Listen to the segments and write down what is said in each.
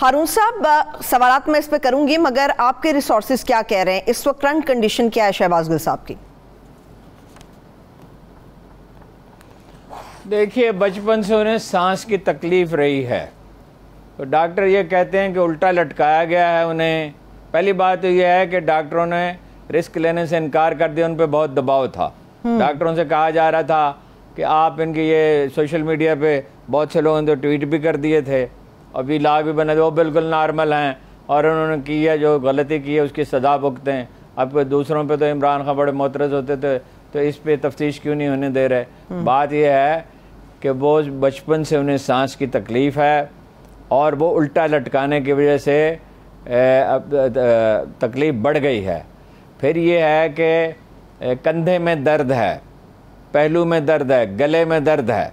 हारून साहब सवाल मैं इस पर करूंगी मगर आपके रिसोर्स क्या कह रहे हैं इस वक्त करंट कंडीशन क्या है शहबाज गुल साहब की देखिए बचपन से उन्हें सांस की तकलीफ रही है तो डॉक्टर ये कहते हैं कि उल्टा लटकाया गया है उन्हें पहली बात तो यह है कि डॉक्टरों ने रिस्क लेने से इनकार कर दिया उन पर बहुत दबाव था हम्म। डॉक्टरों से कहा जा रहा था कि आप इनके ये सोशल मीडिया पे बहुत से लोगों ने तो ट्वीट भी कर दिए थे अभी ला भी बने वो बिल्कुल नॉर्मल हैं और उन्होंने की है जो गलती की है उसकी सजा भुगते हैं अब दूसरों पे तो इमरान खान बड़े मोतरज होते थे तो इस पे तफ्तीश क्यों नहीं होने दे रहे हम्म। बात यह है कि वो बचपन से उन्हें सांस की तकलीफ़ है और वो उल्टा लटकाने की वजह से तकलीफ़ बढ़ गई है फिर ये है कि कंधे में दर्द है पहलू में दर्द है गले में दर्द है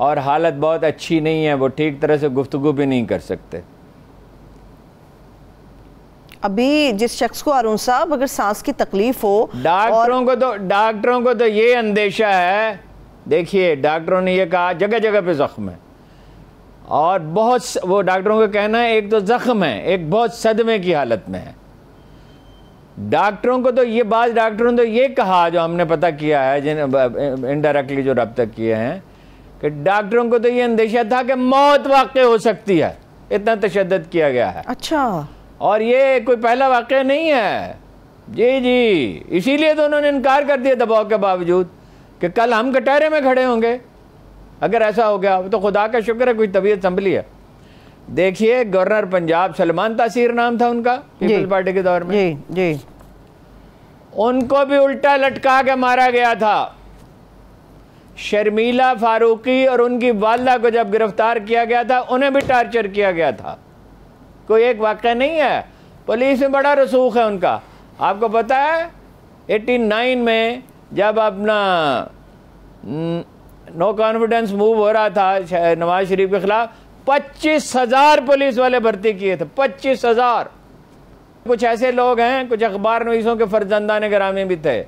और हालत बहुत अच्छी नहीं है वो ठीक तरह से गुफ्तु भी नहीं कर सकते अभी जिस शख्स को अरुण साहब अगर सांस की तकलीफ हो डॉक्टरों और... को तो डॉक्टरों को तो ये अंदेशा है देखिए डॉक्टरों ने ये कहा जगह जगह पे जख्म है और बहुत वो डॉक्टरों का कहना है एक तो ज़ख्म है एक बहुत सदमे की हालत में है डॉक्टरों को तो ये बात डॉक्टरों ने तो ये कहा जो हमने पता किया है जिन इनडायरेक्टली जो तक किए हैं कि डॉक्टरों को तो ये अंदेशा था कि मौत वाक़ हो सकती है इतना तशद किया गया है अच्छा और ये कोई पहला वाक़ नहीं है जी जी इसीलिए तो उन्होंने इनकार कर दिया दबाव के बावजूद कि कल हम कटहरे में खड़े होंगे अगर ऐसा हो गया तो खुदा का शुक्र है कोई तबीयत संभली है देखिए गवर्नर पंजाब सलमान तासीर नाम था उनका पीपल्स पार्टी के दौर में जी जी उनको भी उल्टा लटका के मारा गया था शर्मीला फारूकी और उनकी वालदा को जब गिरफ्तार किया गया था उन्हें भी टार्चर किया गया था कोई एक वाक़ नहीं है पुलिस में बड़ा रसूख है उनका आपको पता है 89 में जब अपना नो कॉन्फिडेंस मूव हो रहा था नवाज शरीफ के ख़िलाफ़ पच्चीस हज़ार पुलिस वाले भर्ती किए थे पच्चीस हज़ार कुछ ऐसे लोग हैं कुछ अखबार नवीसों के फर्जंदा ने ग्रामीण भी थे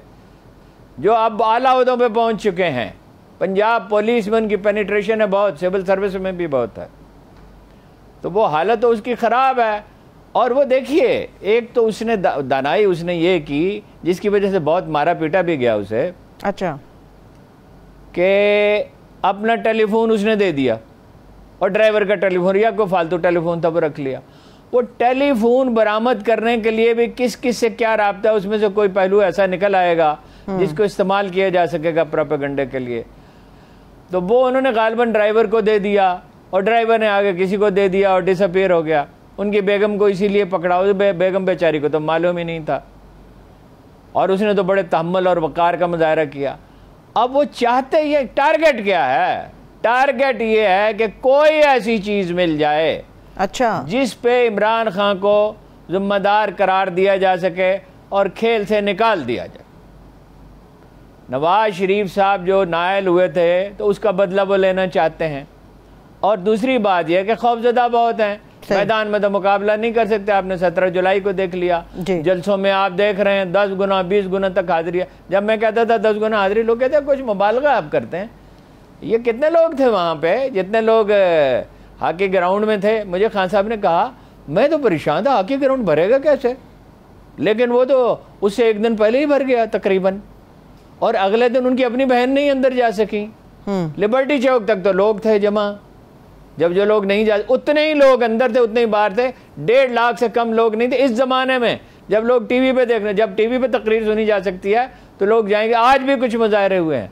जो अब आला उदों पर पहुंच चुके हैं पंजाब में उनकी पेनिट्रेशन है बहुत सिविल सर्विस में भी बहुत है तो वो हालत तो उसकी ख़राब है और वो देखिए एक तो उसने दानाई उसने ये की जिसकी वजह से बहुत मारा पीटा भी गया उसे अच्छा के अपना टेलीफोन उसने दे दिया और ड्राइवर का टेलीफोन या कोई फालतू टेलीफोन था वो रख लिया वो टेलीफोन बरामद करने के लिए भी किस किस से क्या रबता है उसमें से कोई पहलू ऐसा निकल आएगा हम्म। जिसको इस्तेमाल किया जा सकेगा प्रोपेगंडे के लिए तो वो उन्होंने गालबन ड्राइवर को दे दिया और ड्राइवर ने आगे किसी को दे दिया और डिसअपेयर हो गया उनकी बेगम को इसीलिए पकड़ाओ बे, बेगम बेचारी को तो मालूम ही नहीं था और उसने तो बड़े तहमल और वक़ार का मुजाहरा किया अब वो चाहते ये टारगेट क्या है टारगेट ये है कि कोई ऐसी चीज़ मिल जाए अच्छा जिस पे इमरान खान को जिम्मेदार करार दिया जा सके और खेल से निकाल दिया जाए नवाज शरीफ साहब जो नायल हुए थे तो उसका बदला वो लेना चाहते हैं और दूसरी बात यह कि खौफजदा बहुत हैं मैदान में तो मुकाबला नहीं कर सकते आपने सत्रह जुलाई को देख लिया जलसों में आप देख रहे हैं दस गुना बीस गुना तक हाजिरी जब मैं कहता था दस गुना हाजिरी लोग कहते कुछ मुबालगा आप करते हैं ये कितने लोग थे वहाँ पे जितने लोग हॉकी ग्राउंड में थे मुझे खान साहब ने कहा मैं तो परेशान था हॉकी ग्राउंड भरेगा कैसे लेकिन वो तो उससे एक दिन पहले ही भर गया तकरीबन और अगले दिन उनकी अपनी बहन नहीं अंदर जा सकी लिबर्टी हम्म। चौक तक तो लोग थे जमा जब जो लोग नहीं जा उतने ही लोग अंदर थे उतने ही बाहर थे डेढ़ लाख से कम लोग नहीं थे इस ज़माने में जब लोग टीवी पे देख रहे जब टीवी पे तकरीर सुनी जा सकती है तो लोग जाएंगे आज भी कुछ मुजाहरे हुए हैं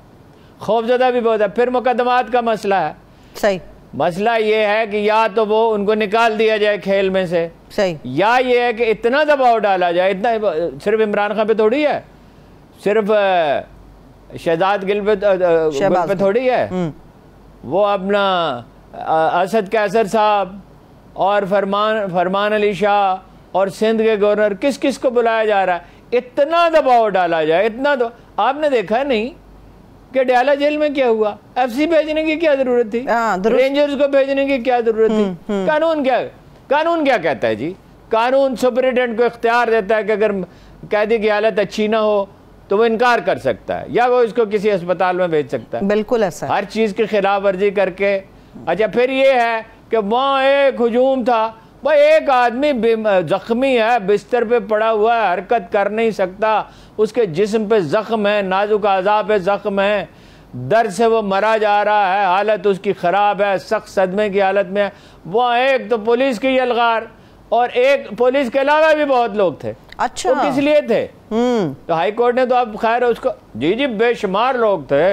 खौफजदा भी बहुत है फिर मुकदमात का मसला है सही मसला ये है कि या तो वो उनको निकाल दिया जाए खेल में से सही या ये है कि इतना दबाव डाला जाए इतना सिर्फ इमरान खान पे थोड़ी है सिर्फ शहजाद गिल पे, पे थोड़ी है हम्म। वो अपना असद कैसर साहब और फरमान फरमान अली शाह और सिंध के गवर्नर किस किस को बुलाया जा रहा है इतना दबाव डाला जाए इतना दबाव आपने देखा नहीं कि डयाला जेल में क्या हुआ एफसी भेजने की क्या जरूरत थी हाँ, रेंजर्स को भेजने की क्या जरूरत थी हम्म, हम्म। कानून क्या कानून क्या कहता है जी कानून सुपरिटेंडेंट को इख्तियार देता है कि अगर कैदी की हालत अच्छी ना हो तो वो इनकार कर सकता है या वो इसको किसी अस्पताल में भेज सकता है बिल्कुल ऐसा हर चीज़ की खिलाफ वर्जी करके अच्छा फिर ये है कि वहाँ एक हजूम था वह एक आदमी जख्मी है बिस्तर पे पड़ा हुआ है हरकत कर नहीं सकता उसके जिस्म पे ज़ख्म है नाजुक अज़ा पे ज़ख्म है दर से वो मरा जा रहा है हालत उसकी ख़राब है सख्त सदमे की हालत में है वहाँ एक तो पुलिस की यलगार और एक पुलिस के अलावा भी बहुत लोग थे अच्छा किस लिए थे हम्म। तो हाई कोर्ट ने तो अब खैर उसको जी जी बेशुमार लोग थे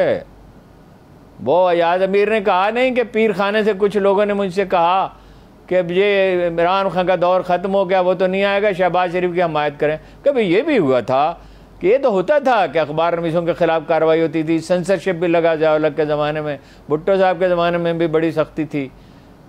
वो अयाज अमीर ने कहा नहीं कि पीर खाने से कुछ लोगों ने मुझसे कहा कि अब ये इमरान खान का दौर ख़त्म हो गया वो तो नहीं आएगा शहबाज शरीफ की हमायत करें कभी ये भी हुआ था कि ये तो होता था कि अखबार नवीसों के ख़िलाफ़ कार्रवाई होती थी सेंसरशिप भी लगा जाओ लग के ज़माने में भुट्टो साहब के ज़माने में भी बड़ी सख्ती थी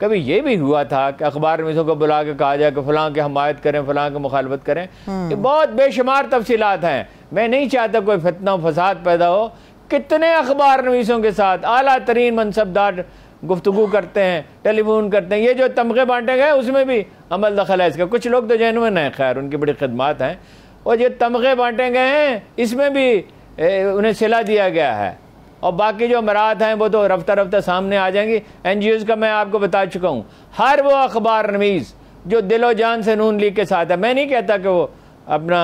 कभी ये भी हुआ था कि अखबार में को बुला के कहा जाए कि फ़लाँ के हमायत करें फ़लां की मुखालबत करें ये हम्म। बहुत बेशुमार तफसीत हैं मैं नहीं चाहता कोई फतना फसाद पैदा हो कितने अखबार नवीसों के साथ अला तरीन मनसबदार गुफ्तु करते हैं टेलीफोन करते हैं ये जो तमगे बांटे गए उसमें भी अमल दखल है इसका कुछ लोग तो जैनवन हैं खैर उनकी बड़ी खदमात हैं और जो तमगे बांटे गए हैं इसमें भी उन्हें सिला दिया गया है और बाकी जो अमरात हैं वो तो रफ्ता रफ्ता सामने आ जाएंगी एन जी ओज़ का मैं आपको बता चुका हूँ हर वो अखबार नवीज़ जो दिलो जान से नून लीग के साथ है मैं नहीं कहता कि वो अपना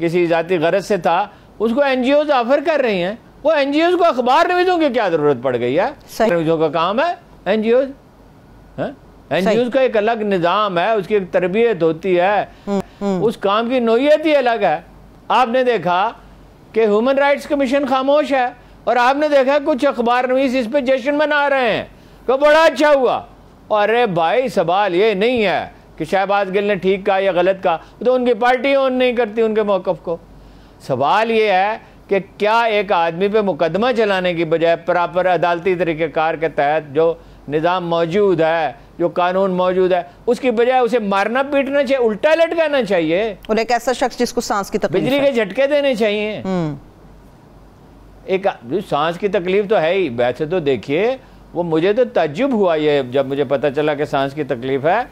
किसी ज़ाती गरज से था उसको एन जी ओज़ ऑफ़र कर रही हैं वो एन जी ओज़ को अखबार नवीज़ों की क्या ज़रूरत पड़ गई है नवीज़ों का काम है N G Os N G Os का एक अलग निज़ाम है उसकी एक तरबियत होती है हम्म, हम्म। उस काम की नोयत ही अलग है आपने देखा कि ह्यूमन राइट्स कमीशन खामोश है और आपने देखा कुछ अखबार नवीस इस पर जश्न मना रहे हैं तो बड़ा अच्छा हुआ अरे भाई सवाल ये नहीं है कि शहबाज गिल ने ठीक कहा या गलत कहा तो उनकी पार्टी ऑन नहीं करती उनके मौक़ को सवाल ये है कि क्या एक आदमी पे मुकदमा चलाने की बजाय प्रॉपर अदालती तरीक़ेकार के तहत जो निज़ाम मौजूद है जो कानून मौजूद है उसकी बजाय उसे मारना पीटना चाहिए उल्टा लटकाना चाहिए और एक ऐसा शख्स जिसको सांस की बिजली के झटके देने चाहिए हम्म। एक सांस की तकलीफ तो है ही वैसे तो देखिए वो मुझे तो तजुब हुआ ये जब मुझे पता चला कि सांस की तकलीफ है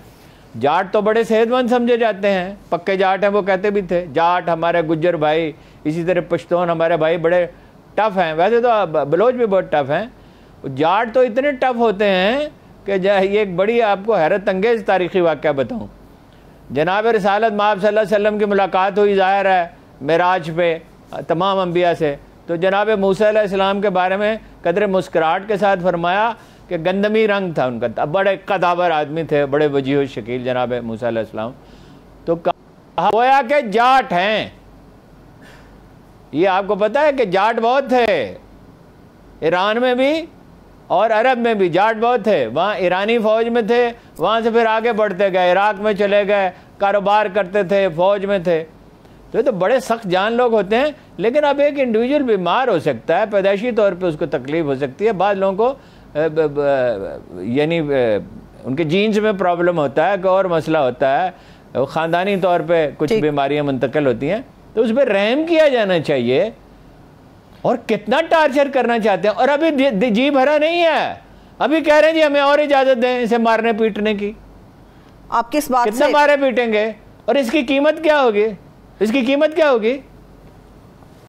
जाट तो बड़े सेहतमंद समझे जाते हैं पक्के जाट हैं वो कहते भी थे जाट हमारे गुज्जर भाई इसी तरह पश्तून हमारे भाई बड़े टफ़ हैं वैसे तो बलोच भी बहुत टफ़ हैं जाट तो इतने टफ़ होते हैं कि ये एक बड़ी आपको हैरत अंगेज़ तारीख़ी वाक़ बताऊँ जनाब रसालत माब सल्लम की मुलाकात हुई ज़ाहिर है मेराज पे तमाम अम्बिया से तो जनाब मूसम के बारे में कदर मुस्कराहट के साथ फरमाया कि गंदमी रंग था उनका था। बड़े कदावर आदमी थे बड़े वजी शकील जनाब मूसम तो कहा गोया के जाट हैं ये आपको पता है कि जाट बहुत थे ईरान में भी और अरब में भी जाट बहुत थे वहाँ ईरानी फ़ौज में थे वहाँ से फिर आगे बढ़ते गए इराक में चले गए कारोबार करते थे फ़ौज में थे तो ये तो बड़े सख्त जान लोग होते हैं लेकिन अब एक इंडिविजुअल बीमार हो सकता है पैदाइशी तौर पे उसको तकलीफ हो सकती है बाद लोगों को यानी उनके जीन्स में प्रॉब्लम होता है कोई और मसला होता है ख़ानदानी तौर पे कुछ बीमारियां मुंतकिल होती हैं तो उस पर रहम किया जाना चाहिए और कितना टार्चर करना चाहते हैं और अभी जी भरा नहीं है अभी कह रहे हैं जी हमें और इजाज़त दें इसे मारने पीटने की आप किस बात कितना मारे पीटेंगे और इसकी कीमत क्या होगी इसकी कीमत क्या होगी